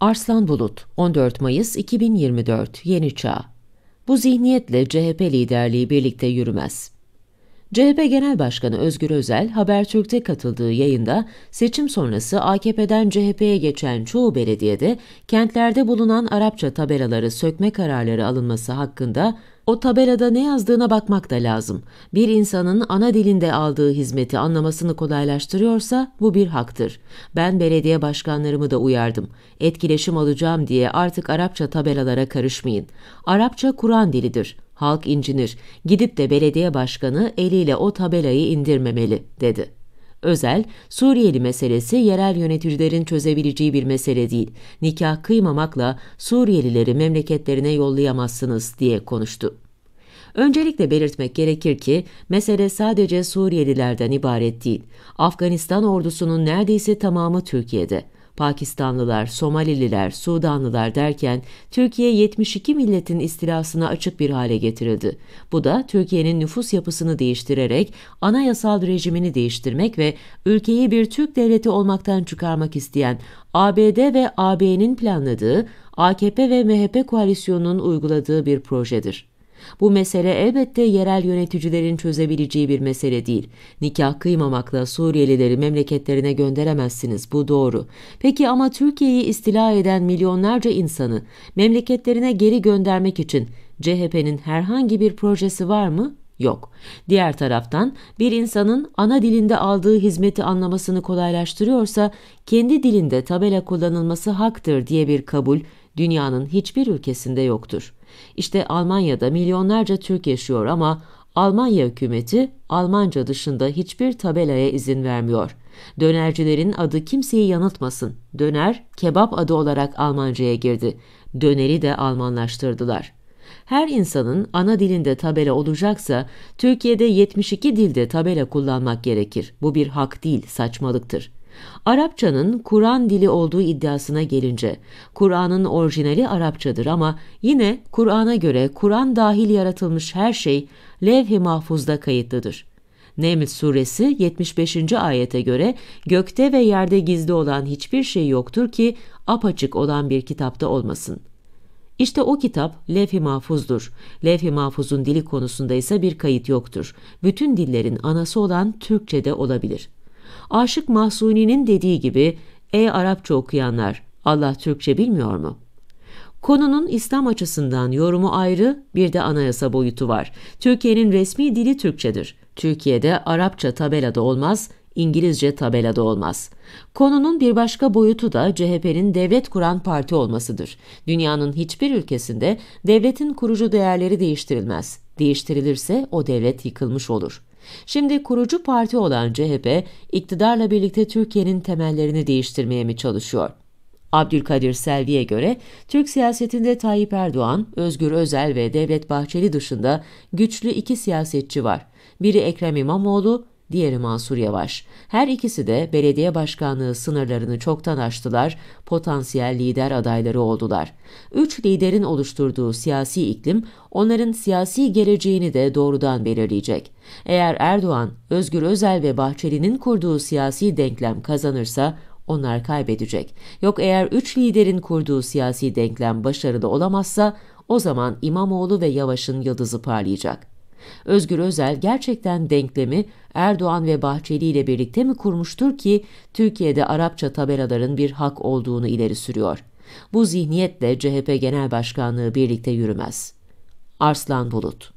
Arslan Bulut, 14 Mayıs 2024, Yeni Çağ. Bu zihniyetle CHP liderliği birlikte yürümez. CHP Genel Başkanı Özgür Özel, Habertürk'te katıldığı yayında seçim sonrası AKP'den CHP'ye geçen çoğu belediyede kentlerde bulunan Arapça tabelaları sökme kararları alınması hakkında o tabelada ne yazdığına bakmak da lazım. Bir insanın ana dilinde aldığı hizmeti anlamasını kolaylaştırıyorsa bu bir haktır. Ben belediye başkanlarımı da uyardım. Etkileşim alacağım diye artık Arapça tabelalara karışmayın. Arapça Kur'an dilidir. Halk incinir. Gidip de belediye başkanı eliyle o tabelayı indirmemeli, dedi.'' Özel, Suriyeli meselesi yerel yöneticilerin çözebileceği bir mesele değil. Nikah kıymamakla Suriyelileri memleketlerine yollayamazsınız diye konuştu. Öncelikle belirtmek gerekir ki mesele sadece Suriyelilerden ibaret değil. Afganistan ordusunun neredeyse tamamı Türkiye'de. Pakistanlılar, Somalililer, Sudanlılar derken Türkiye 72 milletin istilasına açık bir hale getirildi. Bu da Türkiye'nin nüfus yapısını değiştirerek anayasal rejimini değiştirmek ve ülkeyi bir Türk devleti olmaktan çıkarmak isteyen ABD ve AB'nin planladığı AKP ve MHP koalisyonunun uyguladığı bir projedir. Bu mesele elbette yerel yöneticilerin çözebileceği bir mesele değil. Nikah kıymamakla Suriyelileri memleketlerine gönderemezsiniz. Bu doğru. Peki ama Türkiye'yi istila eden milyonlarca insanı memleketlerine geri göndermek için CHP'nin herhangi bir projesi var mı? yok. Diğer taraftan bir insanın ana dilinde aldığı hizmeti anlamasını kolaylaştırıyorsa kendi dilinde tabela kullanılması haktır diye bir kabul dünyanın hiçbir ülkesinde yoktur. İşte Almanya'da milyonlarca Türk yaşıyor ama Almanya hükümeti Almanca dışında hiçbir tabelaya izin vermiyor. Dönercilerin adı kimseyi yanıltmasın. Döner, kebap adı olarak Almanca'ya girdi. Döneri de Almanlaştırdılar her insanın ana dilinde tabela olacaksa Türkiye'de 72 dilde tabela kullanmak gerekir. Bu bir hak değil, saçmalıktır. Arapçanın Kur'an dili olduğu iddiasına gelince, Kur'an'ın orijinali Arapçadır ama yine Kur'an'a göre Kur'an dahil yaratılmış her şey levh-i mahfuzda kayıtlıdır. Neml suresi 75. ayete göre gökte ve yerde gizli olan hiçbir şey yoktur ki apaçık olan bir kitapta olmasın.'' İşte o kitap levh-i mahfuzdur. Levh-i mahfuzun dili konusunda ise bir kayıt yoktur. Bütün dillerin anası olan Türkçe'de olabilir. Aşık Mahsuni'nin dediği gibi, ''Ey Arapça okuyanlar, Allah Türkçe bilmiyor mu?'' Konunun İslam açısından yorumu ayrı, bir de anayasa boyutu var. Türkiye'nin resmi dili Türkçedir. Türkiye'de Arapça tabelada olmaz, İngilizce tabelada olmaz. Konunun bir başka boyutu da CHP'nin devlet kuran parti olmasıdır. Dünyanın hiçbir ülkesinde devletin kurucu değerleri değiştirilmez. Değiştirilirse o devlet yıkılmış olur. Şimdi kurucu parti olan CHP, iktidarla birlikte Türkiye'nin temellerini değiştirmeye mi çalışıyor? Abdülkadir Selvi'ye göre Türk siyasetinde Tayyip Erdoğan, Özgür Özel ve Devlet Bahçeli dışında güçlü iki siyasetçi var. Biri Ekrem İmamoğlu, diğeri Mansur Yavaş. Her ikisi de belediye başkanlığı sınırlarını çoktan aştılar, potansiyel lider adayları oldular. Üç liderin oluşturduğu siyasi iklim onların siyasi geleceğini de doğrudan belirleyecek. Eğer Erdoğan, Özgür Özel ve Bahçeli'nin kurduğu siyasi denklem kazanırsa onlar kaybedecek. Yok eğer üç liderin kurduğu siyasi denklem başarılı olamazsa o zaman İmamoğlu ve Yavaş'ın yıldızı parlayacak.'' Özgür Özel gerçekten denklemi Erdoğan ve Bahçeli ile birlikte mi kurmuştur ki Türkiye'de Arapça tabelaların bir hak olduğunu ileri sürüyor. Bu zihniyetle CHP Genel Başkanlığı birlikte yürümez. Arslan Bulut